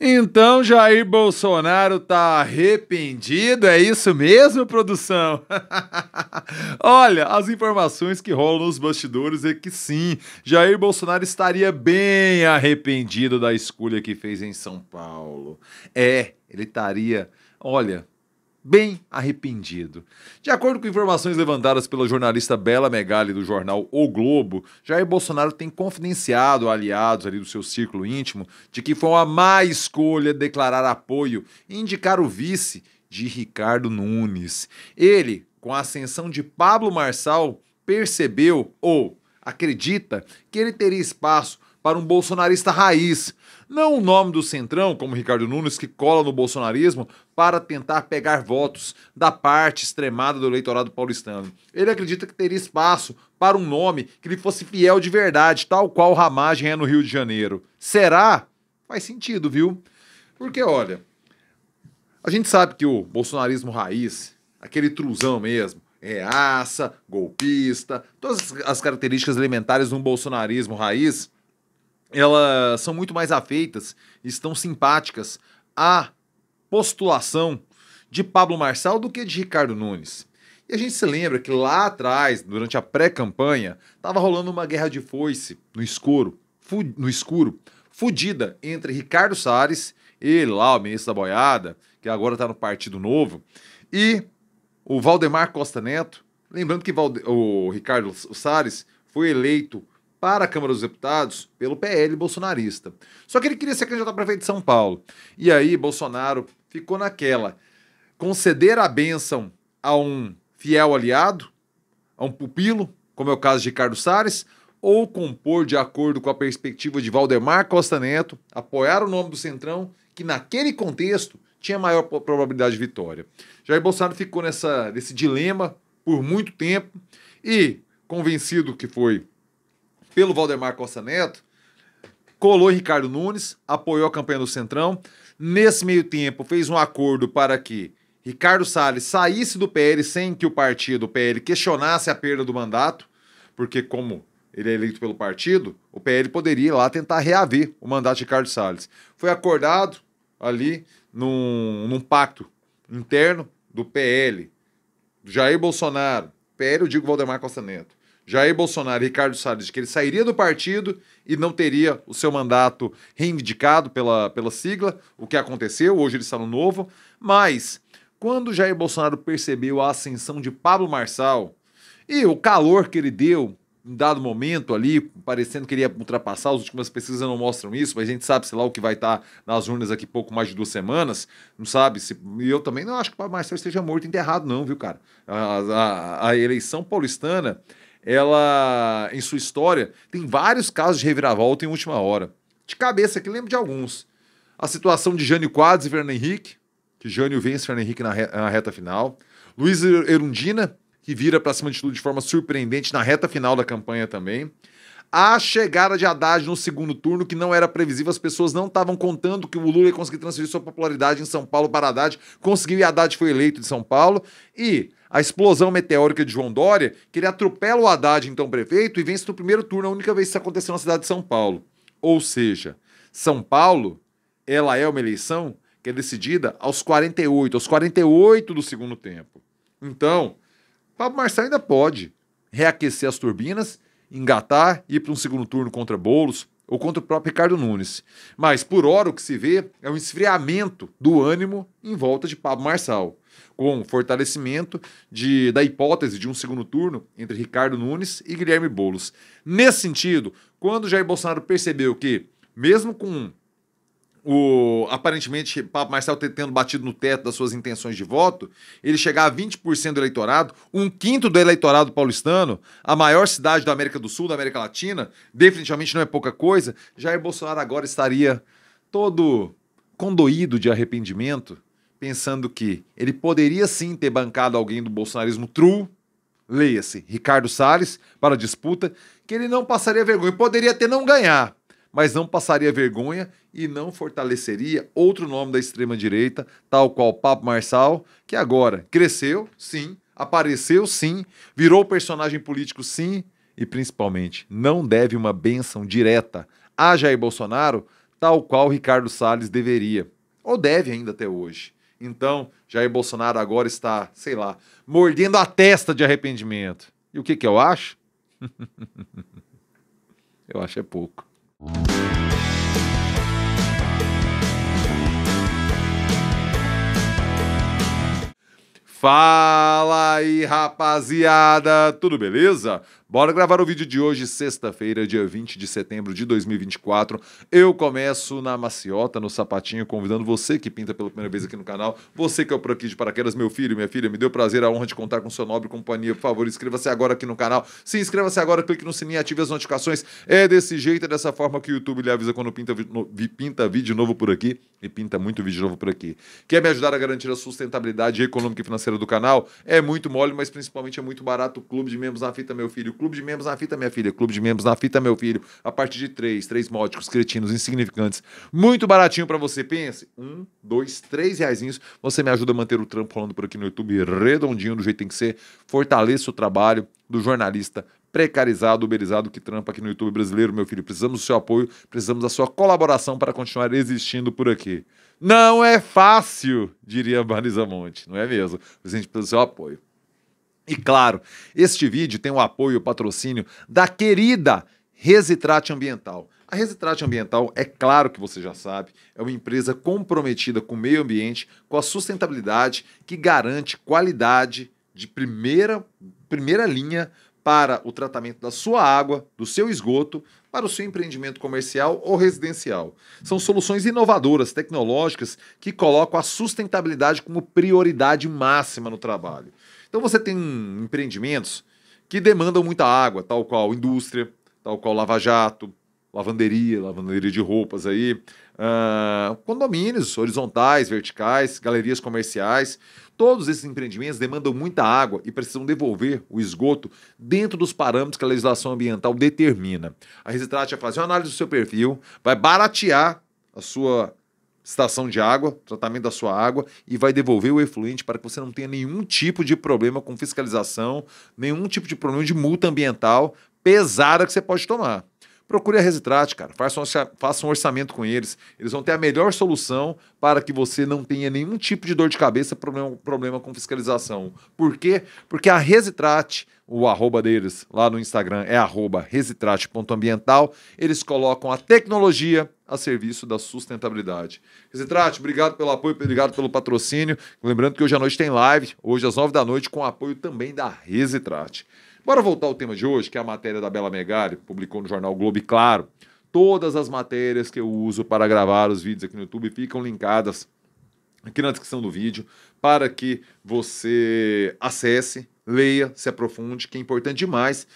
Então Jair Bolsonaro tá arrependido, é isso mesmo, produção? Olha, as informações que rolam nos bastidores é que sim, Jair Bolsonaro estaria bem arrependido da escolha que fez em São Paulo. É, ele estaria, olha, bem arrependido. De acordo com informações levantadas pela jornalista Bela Megali do jornal O Globo, Jair Bolsonaro tem confidenciado aliados ali do seu círculo íntimo de que foi uma má escolha declarar apoio e indicar o vice de Ricardo Nunes. Ele, com a ascensão de Pablo Marçal, percebeu ou acredita que ele teria espaço para um bolsonarista raiz, não o nome do Centrão, como Ricardo Nunes, que cola no bolsonarismo para tentar pegar votos da parte extremada do eleitorado paulistano. Ele acredita que teria espaço para um nome que lhe fosse fiel de verdade, tal qual Ramagem é no Rio de Janeiro. Será? Faz sentido, viu? Porque, olha, a gente sabe que o bolsonarismo raiz, aquele truzão mesmo, reaça, golpista, todas as características elementares de um bolsonarismo raiz elas são muito mais afeitas, estão simpáticas à postulação de Pablo Marçal do que de Ricardo Nunes. E a gente se lembra que lá atrás, durante a pré-campanha, estava rolando uma guerra de foice no escuro, no escuro, fudida entre Ricardo Salles, ele lá, o ministro da boiada, que agora está no Partido Novo, e o Valdemar Costa Neto. Lembrando que o Ricardo Salles foi eleito para a Câmara dos Deputados pelo PL bolsonarista. Só que ele queria ser candidato a prefeito de São Paulo. E aí Bolsonaro ficou naquela. Conceder a bênção a um fiel aliado, a um pupilo, como é o caso de Ricardo Salles, ou compor de acordo com a perspectiva de Valdemar Costa Neto, apoiar o nome do Centrão, que naquele contexto tinha maior probabilidade de vitória. Jair Bolsonaro ficou nessa, nesse dilema por muito tempo e, convencido que foi pelo Valdemar Costa Neto, colou em Ricardo Nunes, apoiou a campanha do Centrão. Nesse meio tempo, fez um acordo para que Ricardo Salles saísse do PL sem que o partido, PL, questionasse a perda do mandato, porque como ele é eleito pelo partido, o PL poderia ir lá tentar reaver o mandato de Ricardo Salles. Foi acordado ali num, num pacto interno do PL, Jair Bolsonaro, PL, eu digo Valdemar Costa Neto, Jair Bolsonaro e Ricardo Salles de que ele sairia do partido e não teria o seu mandato reivindicado pela, pela sigla, o que aconteceu, hoje ele está no novo. Mas, quando Jair Bolsonaro percebeu a ascensão de Pablo Marçal e o calor que ele deu em dado momento ali, parecendo que ele ia ultrapassar, as últimas pesquisas não mostram isso, mas a gente sabe, sei lá, o que vai estar tá nas urnas aqui pouco mais de duas semanas, não sabe se. E eu também não acho que o Marçal esteja morto enterrado, não, viu, cara? A, a, a eleição paulistana ela, em sua história, tem vários casos de reviravolta em última hora. De cabeça que lembro de alguns. A situação de Jânio Quadros e Fernando Henrique, que Jânio vence Fernando Henrique na reta, na reta final. Luiz Erundina, que vira para cima de tudo de forma surpreendente na reta final da campanha também. A chegada de Haddad no segundo turno, que não era previsível, as pessoas não estavam contando que o Lula ia conseguir transferir sua popularidade em São Paulo para Haddad, conseguiu e Haddad foi eleito de São Paulo. E a explosão meteórica de João Dória, que ele atropela o Haddad, então prefeito, e vence no primeiro turno, a única vez que isso aconteceu na cidade de São Paulo. Ou seja, São Paulo, ela é uma eleição que é decidida aos 48, aos 48 do segundo tempo. Então, Pablo Marçal ainda pode reaquecer as turbinas, engatar, e ir para um segundo turno contra Bolos ou contra o próprio Ricardo Nunes. Mas, por hora, o que se vê é um esfriamento do ânimo em volta de Pablo Marçal com fortalecimento de, da hipótese de um segundo turno entre Ricardo Nunes e Guilherme Boulos. Nesse sentido, quando Jair Bolsonaro percebeu que, mesmo com o aparentemente Pablo Marcelo tendo batido no teto das suas intenções de voto, ele chegar a 20% do eleitorado, um quinto do eleitorado paulistano, a maior cidade da América do Sul, da América Latina, definitivamente não é pouca coisa. Jair Bolsonaro agora estaria todo condoído de arrependimento pensando que ele poderia sim ter bancado alguém do bolsonarismo true, leia-se, Ricardo Salles, para a disputa, que ele não passaria vergonha. Poderia até não ganhar, mas não passaria vergonha e não fortaleceria outro nome da extrema-direita, tal qual Papo Marçal, que agora cresceu, sim, apareceu, sim, virou personagem político, sim, e principalmente não deve uma benção direta a Jair Bolsonaro, tal qual Ricardo Salles deveria, ou deve ainda até hoje. Então, Jair Bolsonaro agora está, sei lá, mordendo a testa de arrependimento. E o que, que eu acho? eu acho é pouco. Fala aí, rapaziada! Tudo beleza? Bora gravar o vídeo de hoje, sexta-feira, dia 20 de setembro de 2024. Eu começo na maciota, no sapatinho, convidando você que pinta pela primeira vez aqui no canal, você que é o Pro Aqui de Paraquedas, meu filho, minha filha, me deu prazer, a honra de contar com sua nobre companhia. Por favor, inscreva-se agora aqui no canal. Se inscreva-se agora, clique no sininho, ative as notificações. É desse jeito, é dessa forma que o YouTube lhe avisa quando pinta, pinta vídeo novo por aqui e pinta muito vídeo novo por aqui. Quer me ajudar a garantir a sustentabilidade econômica e financeira do canal? É muito mole, mas principalmente é muito barato. O clube de membros na fita, meu filho Clube de membros na fita, minha filha. Clube de membros na fita, meu filho. A partir de três, três módicos, cretinos, insignificantes. Muito baratinho para você. Pense, um, dois, três reais. Você me ajuda a manter o trampo rolando por aqui no YouTube redondinho, do jeito que tem que ser. Fortaleça o trabalho do jornalista precarizado, uberizado que trampa aqui no YouTube brasileiro, meu filho. Precisamos do seu apoio, precisamos da sua colaboração para continuar existindo por aqui. Não é fácil, diria Marisa Monte, não é mesmo? a gente precisa do seu apoio. E claro, este vídeo tem o apoio e o patrocínio da querida Resitrate Ambiental. A Resitrate Ambiental, é claro que você já sabe, é uma empresa comprometida com o meio ambiente, com a sustentabilidade, que garante qualidade de primeira, primeira linha para o tratamento da sua água, do seu esgoto, para o seu empreendimento comercial ou residencial. São soluções inovadoras, tecnológicas, que colocam a sustentabilidade como prioridade máxima no trabalho. Então você tem empreendimentos que demandam muita água, tal qual indústria, tal qual lava-jato, lavanderia, lavanderia de roupas aí, uh, condomínios horizontais, verticais, galerias comerciais. Todos esses empreendimentos demandam muita água e precisam devolver o esgoto dentro dos parâmetros que a legislação ambiental determina. A Resitrate vai fazer uma análise do seu perfil, vai baratear a sua estação de água, tratamento da sua água e vai devolver o efluente para que você não tenha nenhum tipo de problema com fiscalização, nenhum tipo de problema de multa ambiental pesada que você pode tomar. Procure a Resitrate, cara. Faça um, orçamento com eles. Eles vão ter a melhor solução para que você não tenha nenhum tipo de dor de cabeça, problema, problema com fiscalização. Por quê? Porque a Resitrate, o arroba deles lá no Instagram é arroba resitrate.ambiental, eles colocam a tecnologia, a serviço da sustentabilidade. Resetrate, obrigado pelo apoio, obrigado pelo patrocínio. Lembrando que hoje à noite tem live, hoje às nove da noite, com apoio também da Resetrate. Bora voltar ao tema de hoje, que é a matéria da Bela Megari, publicou no jornal Globo e Claro. Todas as matérias que eu uso para gravar os vídeos aqui no YouTube ficam linkadas aqui na descrição do vídeo para que você acesse, leia, se aprofunde, que é importante demais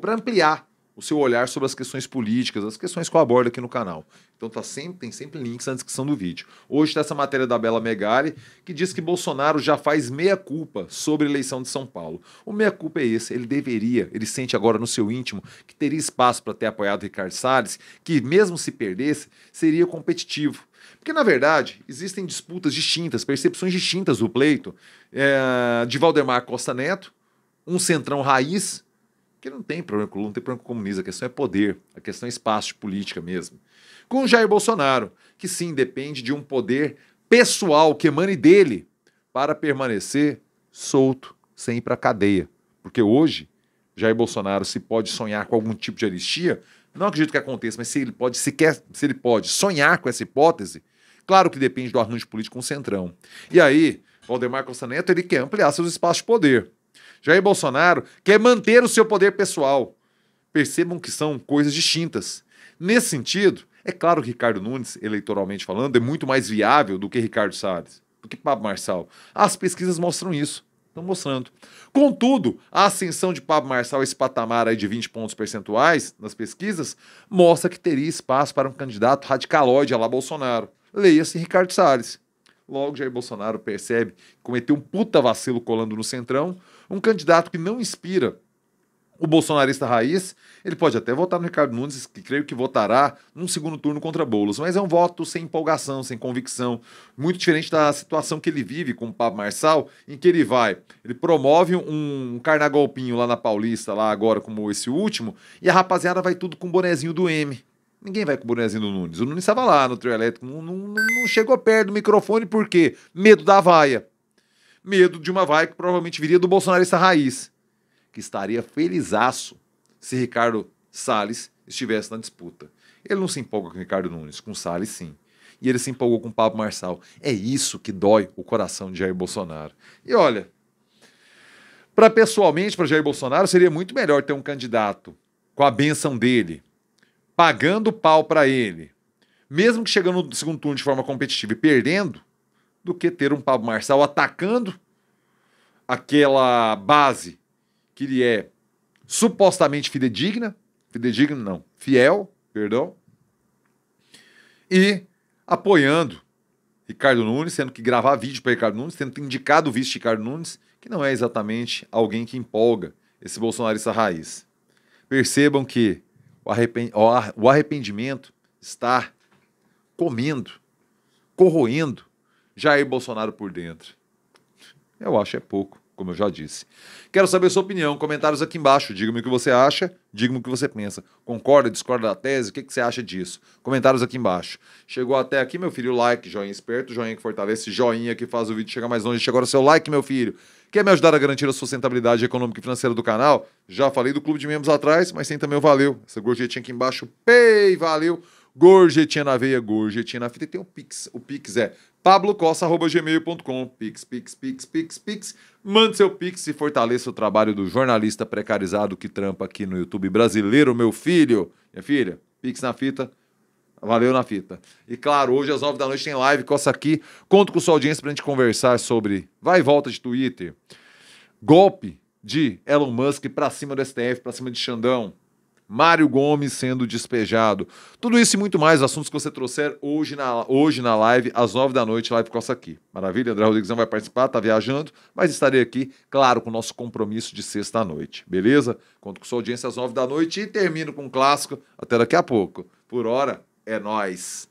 para ampliar o seu olhar sobre as questões políticas, as questões que eu abordo aqui no canal. Então tá sempre, tem sempre links na descrição do vídeo. Hoje está essa matéria da Bela Megali, que diz que Bolsonaro já faz meia-culpa sobre a eleição de São Paulo. O meia-culpa é esse, ele deveria, ele sente agora no seu íntimo que teria espaço para ter apoiado Ricardo Salles, que mesmo se perdesse, seria competitivo. Porque, na verdade, existem disputas distintas, percepções distintas do pleito é, de Valdemar Costa Neto, um centrão raiz porque não tem problema com o Lula, não tem problema com o comunismo, a questão é poder, a questão é espaço, política mesmo. Com o Jair Bolsonaro, que sim, depende de um poder pessoal que emane dele para permanecer solto, sem ir para a cadeia. Porque hoje, Jair Bolsonaro, se pode sonhar com algum tipo de anistia, não acredito que aconteça, mas se ele pode, se quer, se ele pode sonhar com essa hipótese, claro que depende do arranjo político com o Centrão. E aí, Valdemar Costa Neto, ele quer ampliar seus espaços de poder. Jair Bolsonaro quer manter o seu poder pessoal. Percebam que são coisas distintas. Nesse sentido, é claro que Ricardo Nunes, eleitoralmente falando, é muito mais viável do que Ricardo Salles, porque Pablo Marçal. As pesquisas mostram isso. Estão mostrando. Contudo, a ascensão de Pablo Marçal a esse patamar aí de 20 pontos percentuais nas pesquisas mostra que teria espaço para um candidato radicalóide a lá Bolsonaro. Leia-se Ricardo Salles. Logo, Jair Bolsonaro percebe que cometeu um puta vacilo colando no centrão, um candidato que não inspira o bolsonarista raiz, ele pode até votar no Ricardo Nunes, que creio que votará num segundo turno contra Boulos, mas é um voto sem empolgação, sem convicção, muito diferente da situação que ele vive com o Pablo Marçal, em que ele vai, ele promove um carnagolpinho lá na Paulista, lá agora como esse último, e a rapaziada vai tudo com o bonezinho do M. Ninguém vai com o bonezinho do Nunes. O Nunes estava lá no trio elétrico, não, não, não chegou perto do microfone porque medo da vaia medo de uma vai que provavelmente viria do bolsonarista raiz, que estaria felizaço se Ricardo Salles estivesse na disputa. Ele não se empolga com Ricardo Nunes, com Salles sim. E ele se empolgou com Pablo Marçal. É isso que dói o coração de Jair Bolsonaro. E olha, para pessoalmente, para Jair Bolsonaro, seria muito melhor ter um candidato com a benção dele, pagando pau para ele, mesmo que chegando no segundo turno de forma competitiva e perdendo, do que ter um Pablo Marçal atacando aquela base que lhe é supostamente fidedigna, fidedigna não, fiel, perdão, e apoiando Ricardo Nunes, tendo que gravar vídeo para Ricardo Nunes, tendo indicado o vice Ricardo Nunes, que não é exatamente alguém que empolga esse bolsonarista raiz. Percebam que o arrependimento está comendo, corroendo Jair Bolsonaro por dentro. Eu acho é pouco, como eu já disse. Quero saber sua opinião, comentários aqui embaixo. Diga-me o que você acha, diga-me o que você pensa. Concorda, discorda da tese? O que, que você acha disso? Comentários aqui embaixo. Chegou até aqui, meu filho, like, joinha esperto, joinha que fortalece, joinha que faz o vídeo chegar mais longe. Chegou o seu like, meu filho. Quer me ajudar a garantir a sustentabilidade econômica e financeira do canal? Já falei do clube de membros atrás, mas tem também o Valeu. Essa gorjetinha aqui embaixo, pei, valeu. Gorjetinha na veia, gorjetinha na fita. E tem o Pix. O Pix é pablocosta.gmail.com. Pix, pix, pix, pix, pix. Mande seu pix e fortaleça o trabalho do jornalista precarizado que trampa aqui no YouTube brasileiro, meu filho. Minha filha, pix na fita. Valeu na fita. E claro, hoje às nove da noite tem live Costa aqui. Conto com sua audiência pra gente conversar sobre vai e volta de Twitter. Golpe de Elon Musk pra cima do STF, pra cima de Xandão. Mário Gomes sendo despejado. Tudo isso e muito mais, assuntos que você trouxer hoje na, hoje na live, às nove da noite, live Costa aqui. Maravilha? André Rodrigues não vai participar, está viajando, mas estarei aqui, claro, com o nosso compromisso de sexta-noite. Beleza? Conto com sua audiência às nove da noite e termino com um clássico. Até daqui a pouco. Por hora, é nós.